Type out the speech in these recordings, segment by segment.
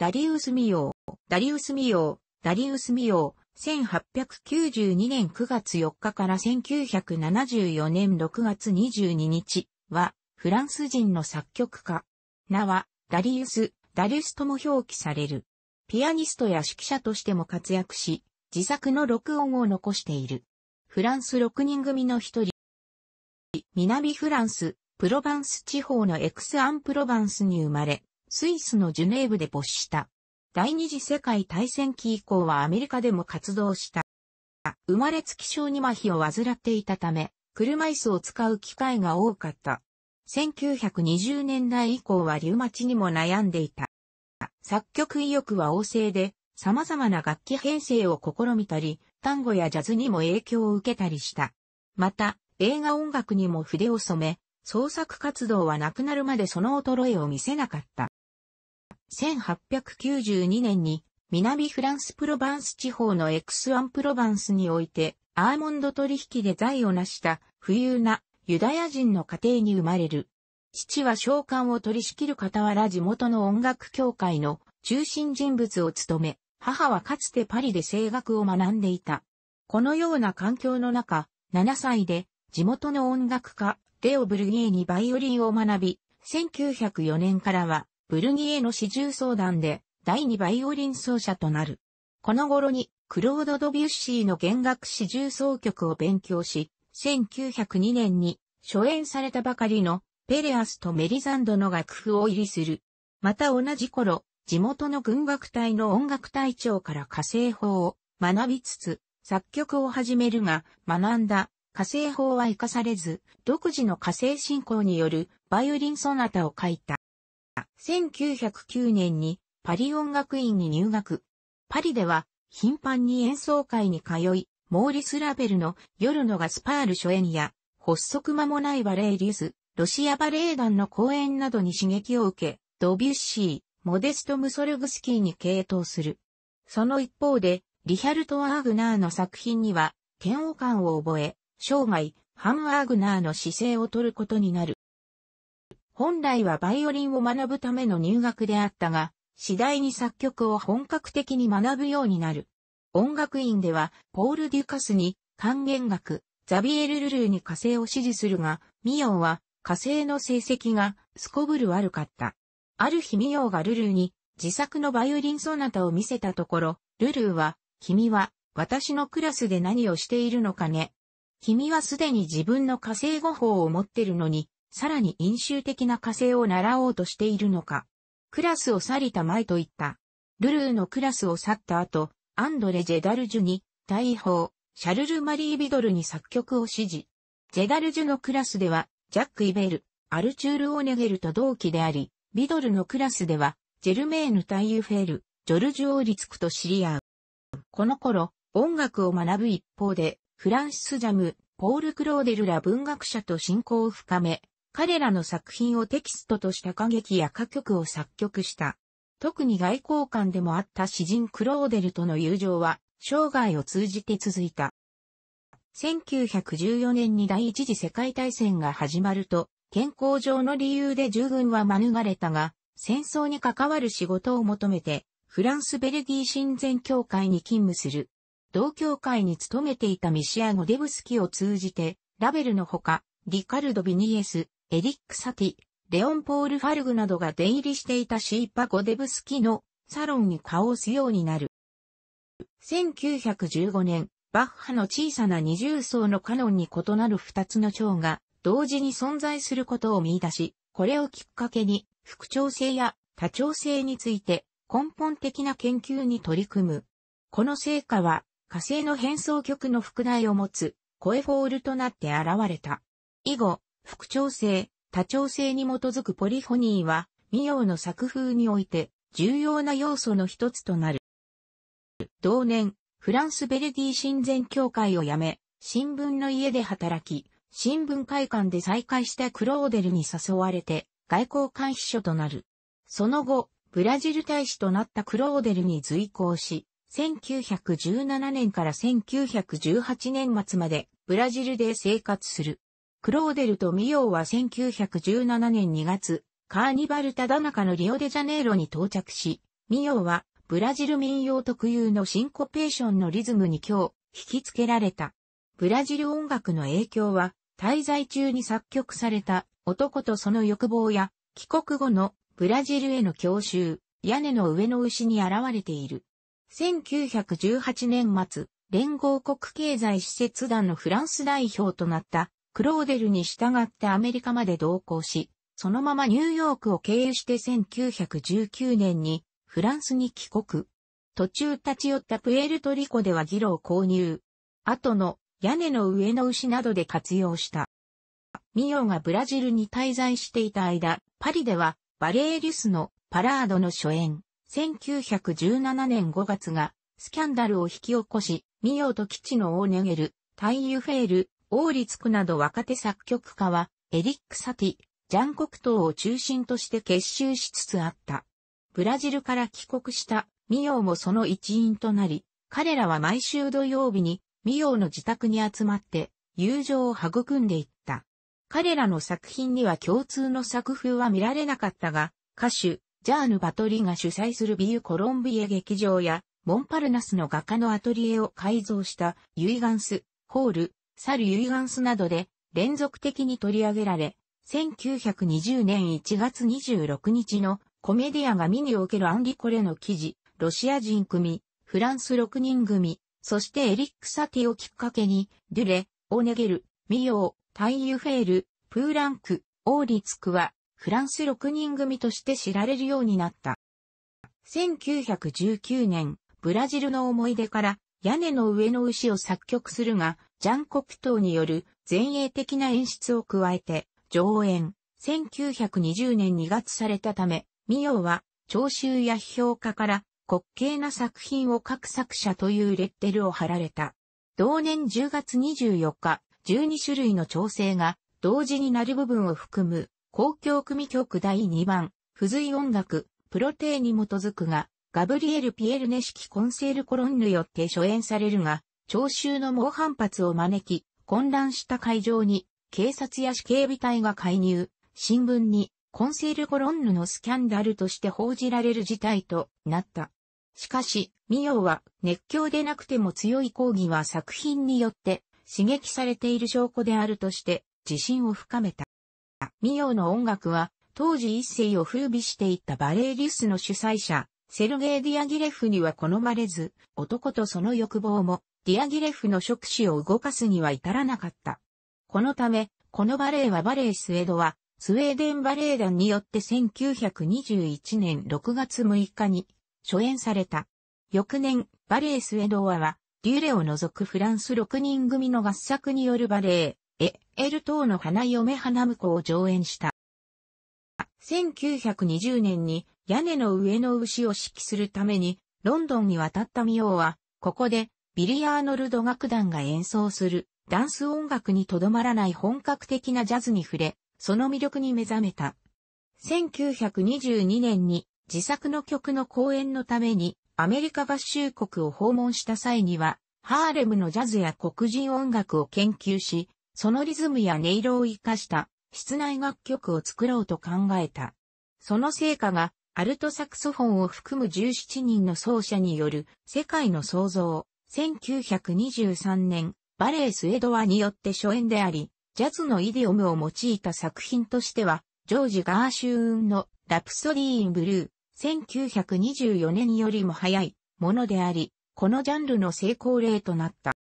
ダリウス・ミヨー、ダリウス・ミヨー、ダリウス・ミヨー、1892年9月4日から1974年6月22日は、フランス人の作曲家。名は、ダリウス、ダリウスとも表記される。ピアニストや指揮者としても活躍し、自作の録音を残している。フランス6人組の一人。南フランス、プロヴァンス地方のエクス・アン・プロヴァンスに生まれ、スイスのジュネーブで没した。第二次世界大戦期以降はアメリカでも活動した。生まれつき小児麻痺を患っていたため、車椅子を使う機会が多かった。1920年代以降はリュウマチにも悩んでいた。作曲意欲は旺盛で、様々な楽器編成を試みたり、単語やジャズにも影響を受けたりした。また、映画音楽にも筆を染め、創作活動はなくなるまでその衰えを見せなかった。1892年に南フランスプロバンス地方のエクスアンプロバンスにおいてアーモンド取引で財を成した富裕なユダヤ人の家庭に生まれる。父は召喚を取り仕切る傍ら地元の音楽協会の中心人物を務め、母はかつてパリで声楽を学んでいた。このような環境の中、7歳で地元の音楽家、レオ・ブルギエにバイオリンを学び、1904年からはブルギエの四重奏団で第二バイオリン奏者となる。この頃にクロード・ドビュッシーの弦楽四重奏曲を勉強し、1902年に初演されたばかりのペレアスとメリザンドの楽譜を入りする。また同じ頃、地元の軍楽隊の音楽隊長から火星法を学びつつ、作曲を始めるが、学んだ火星法は活かされず、独自の火星進行によるバイオリンソナタを書いた。。1909年にパリ音楽院に入学。パリでは頻繁に演奏会に通い、モーリス・ラベルの夜のガスパール初演や、発足間もないバレエリュス、ロシアバレエ団の公演などに刺激を受け、ドビュッシー、モデスト・ムソルグスキーに傾倒する。その一方で、リヒャルト・ワーグナーの作品には、嫌悪感を覚え、生涯、ハン・ワーグナーの姿勢を取ることになる。本来はバイオリンを学ぶための入学であったが、次第に作曲を本格的に学ぶようになる。音楽院では、ポール・デュカスに、管弦楽、ザビエル・ルルーに火星を支持するが、ミヨは火星の成績がすこぶる悪かった。ある日ミヨがルルーに自作のバイオリンソナタを見せたところ、ルルーは、君は私のクラスで何をしているのかね。君はすでに自分の火星語法を持ってるのに、さらに飲酒的な火星を習おうとしているのか。クラスを去りたまえと言った。ルルーのクラスを去った後、アンドレ・ジェダルジュに、大砲、シャルル・マリー・ビドルに作曲を指示。ジェダルジュのクラスでは、ジャック・イベル、アルチュール・オーネゲルと同期であり、ビドルのクラスでは、ジェルメーヌ・タイユフェル、ジョルジュ・オーリツクと知り合う。この頃、音楽を学ぶ一方で、フランシス・ジャム、ポール・クローデルら文学者と親交を深め、彼らの作品をテキストとした歌劇や歌曲を作曲した。特に外交官でもあった詩人クローデルとの友情は、生涯を通じて続いた。1914年に第一次世界大戦が始まると、健康上の理由で従軍は免れたが、戦争に関わる仕事を求めて、フランス・ベルギー親善協会に勤務する。同協会に勤めていたミシアゴ・デブスキを通じて、ラベルのほか、リカルド・ビニエス、エリック・サティ、レオン・ポール・ファルグなどが出入りしていたシーパ・ゴデブスキのサロンに顔をすようになる。1915年、バッハの小さな二重層のカノンに異なる二つの蝶が同時に存在することを見出し、これをきっかけに副調性や多調性について根本的な研究に取り組む。この成果は火星の変装曲の副題を持つ声フォールとなって現れた。以後、副調性、多調性に基づくポリフォニーは、民謡の作風において、重要な要素の一つとなる。同年、フランスベルディ親善協会を辞め、新聞の家で働き、新聞会館で再会したクローデルに誘われて、外交官秘書となる。その後、ブラジル大使となったクローデルに随行し、1917年から1918年末までブラジルで生活する。クローデルとミオーは1917年2月、カーニバルただ中のリオデジャネイロに到着し、ミオーはブラジル民謡特有のシンコペーションのリズムに今日引き付けられた。ブラジル音楽の影響は、滞在中に作曲された男とその欲望や、帰国後のブラジルへの郷愁、屋根の上の牛に現れている。1918年末、連合国経済施設団のフランス代表となったクローデルに従ってアメリカまで同行し、そのままニューヨークを経由して1919年にフランスに帰国。途中立ち寄ったプエルトリコではギロを購入。後の屋根の上の牛などで活用した。ミオがブラジルに滞在していた間、パリではバレーリュスのパラードの初演、1917年5月がスキャンダルを引き起こし、ミオと基地のオーネゲル、タイユフェール、オーリツクなど若手作曲家は、エリック・サティ、ジャンコクトを中心として結集しつつあった。ブラジルから帰国したミヨーもその一員となり、彼らは毎週土曜日にミヨーの自宅に集まって友情を育んでいった。彼らの作品には共通の作風は見られなかったが、歌手、ジャーヌ・バトリが主催するビュー・コロンビエ劇場や、モンパルナスの画家のアトリエを改造したユイガンス、ホール、サル・ユイガンスなどで連続的に取り上げられ、1920年1月26日のコメディアが見におけるアンリコレの記事、ロシア人組、フランス6人組、そしてエリック・サティをきっかけに、デュレ、オネゲル、ミヨー、タイユフェール、プーランク、オーリツクは、フランス6人組として知られるようになった。1919年、ブラジルの思い出から、屋根の上の牛を作曲するが、ジャン・コクトーによる前衛的な演出を加えて、上演、1920年2月されたため、ミヨは、聴衆や批評家から、滑稽な作品を各作者というレッテルを貼られた。同年10月24日、12種類の調整が、同時になる部分を含む、公共組曲第2番、付随音楽、プロテーに基づくが、ガブリエル・ピエルネ式コンセール・コロンヌよって初演されるが、聴衆の猛反発を招き、混乱した会場に警察や死警備隊が介入、新聞にコンセール・コロンヌのスキャンダルとして報じられる事態となった。しかし、ミヨは熱狂でなくても強い抗議は作品によって刺激されている証拠であるとして自信を深めた。ミヨの音楽は当時一世を風靡していたバレエリュスの主催者、セルゲイ・ディアギレフには好まれず、男とその欲望もディアギレフの触手を動かすには至らなかった。このため、このバレエはバレエスエドは、スウェーデンバレエ団によって1921年6月6日に初演された。翌年、バレエスエドアは、デュレを除くフランス6人組の合作によるバレエ、エ、エルーの花嫁花婿を上演した。1920年に屋根の上の牛を指揮するためにロンドンに渡ったミオは、ここでビリアーノルド楽団が演奏するダンス音楽にとどまらない本格的なジャズに触れ、その魅力に目覚めた。1922年に自作の曲の公演のためにアメリカ合衆国を訪問した際には、ハーレムのジャズや黒人音楽を研究し、そのリズムや音色を活かした室内楽曲を作ろうと考えた。その成果がアルトサクソフォンを含む17人の奏者による世界の創造、1923年、バレース・エドワによって初演であり、ジャズのイディオムを用いた作品としては、ジョージ・ガーシューンのラプソディー・イン・ブルー、1924年よりも早いものであり、このジャンルの成功例となった。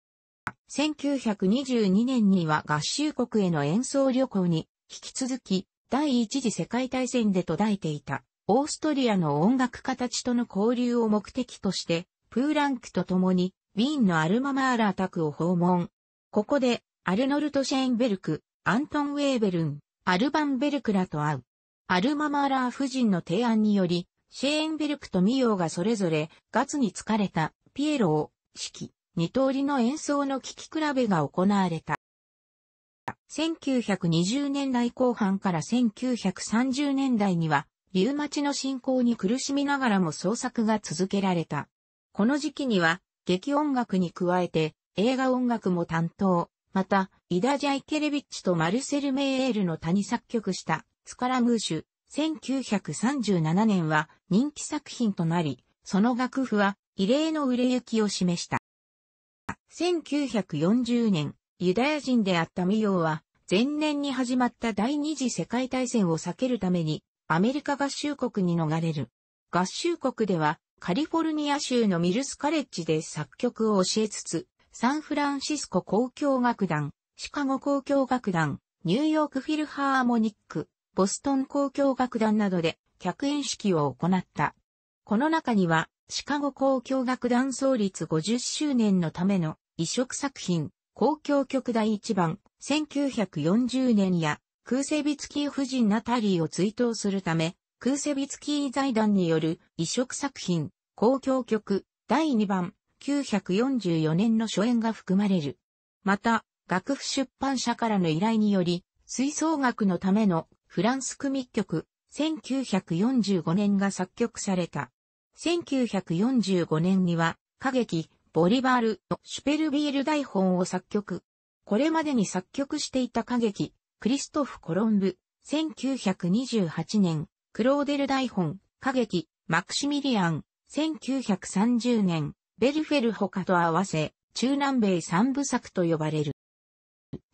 1922年には合衆国への演奏旅行に、引き続き、第一次世界大戦で途絶えていた、オーストリアの音楽家たちとの交流を目的として、プーランクと共に、ウィーンのアルママーラー宅を訪問。ここで、アルノルト・シェーンベルク、アントン・ウェーベルン、アルバン・ベルクらと会う。アルママーラー夫人の提案により、シェーンベルクとミヨがそれぞれ、ガツに疲れた、ピエロを、指揮、二通りの演奏の聴き比べが行われた。1920年代後半から1930年代には、リウマチの進行に苦しみながらも創作が続けられた。この時期には、劇音楽に加えて映画音楽も担当。また、イダ・ジャイケレビッチとマルセル・メイエールの他に作曲した、スカラムーシュ、1937年は人気作品となり、その楽譜は異例の売れ行きを示した。1940年、ユダヤ人であったミヨーは、前年に始まった第二次世界大戦を避けるために、アメリカ合衆国に逃れる。合衆国では、カリフォルニア州のミルスカレッジで作曲を教えつつ、サンフランシスコ交響楽団、シカゴ交響楽団、ニューヨークフィルハーモニック、ボストン交響楽団などで客演式を行った。この中には、シカゴ交響楽団創立50周年のための移植作品、交響曲第1番、1940年や、クーセビツキー夫人ナタリーを追悼するため、クーセビツキー財団による移植作品、公共曲、第2番、944年の初演が含まれる。また、楽譜出版社からの依頼により、吹奏楽のためのフランス組曲、1945年が作曲された。1945年には、歌劇、ボリバールのシュペルビール台本を作曲。これまでに作曲していた歌劇、クリストフ・コロンブ、1928年、クローデル台本、歌劇、マクシミリアン、1930年、ベルフェル他と合わせ、中南米三部作と呼ばれる。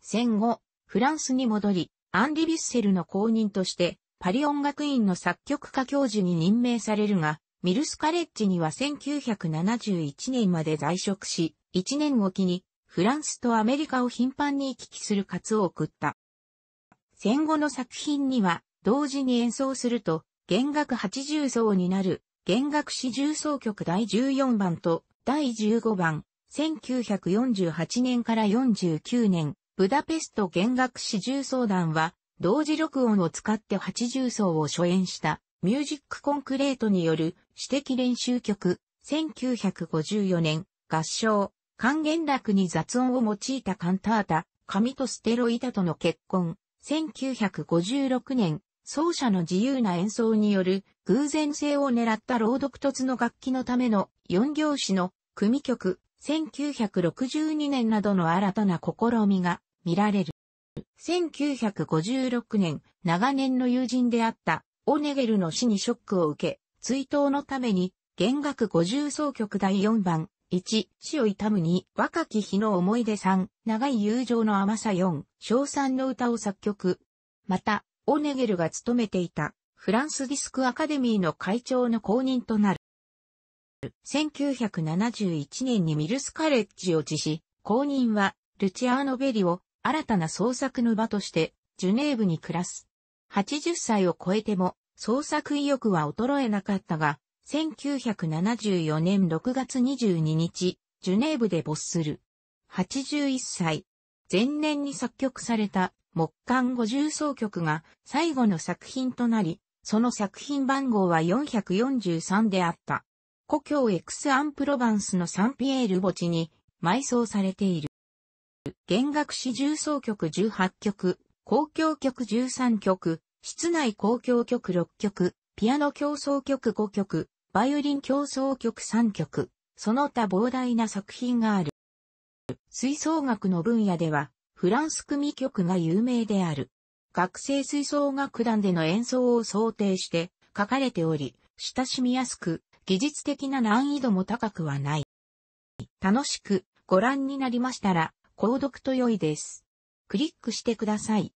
戦後、フランスに戻り、アンリ・ビッセルの後任として、パリ音楽院の作曲家教授に任命されるが、ミルスカレッジには1971年まで在職し、1年おきに、フランスとアメリカを頻繁に行き来する活を送った。戦後の作品には、同時に演奏すると、弦楽80奏になる、弦楽四重奏曲第14番と第15番、1948年から49年、ブダペスト弦楽四重奏団は、同時録音を使って80奏を初演した、ミュージックコンクレートによる、指的練習曲、1954年、合唱、還元楽に雑音を用いたカンタータ、紙とステロイタとの結婚、1956年、奏者の自由な演奏による偶然性を狙った朗読突の楽器のための4行詞の組曲1962年などの新たな試みが見られる。1956年、長年の友人であったオネゲルの死にショックを受け、追悼のために弦楽五重奏曲第4番1、死を悼む2、若き日の思い出3、長い友情の甘さ4、小賛の歌を作曲。また、オネゲルが務めていたフランスディスクアカデミーの会長の後任となる。1971年にミルスカレッジを辞し、後任はルチアーノ・ベリを新たな創作の場としてジュネーブに暮らす。80歳を超えても創作意欲は衰えなかったが、1974年6月22日、ジュネーブで没する。81歳。前年に作曲された木管五重奏曲が最後の作品となり、その作品番号は443であった。故郷エクス・アン・プロバンスのサンピエール墓地に埋葬されている。弦楽四重奏曲18曲、交響曲13曲、室内交響曲6曲、ピアノ競争曲5曲、バイオリン競争曲3曲、その他膨大な作品がある。吹奏楽の分野では、フランス組曲が有名である。学生吹奏楽団での演奏を想定して書かれており、親しみやすく、技術的な難易度も高くはない。楽しくご覧になりましたら、購読と良いです。クリックしてください。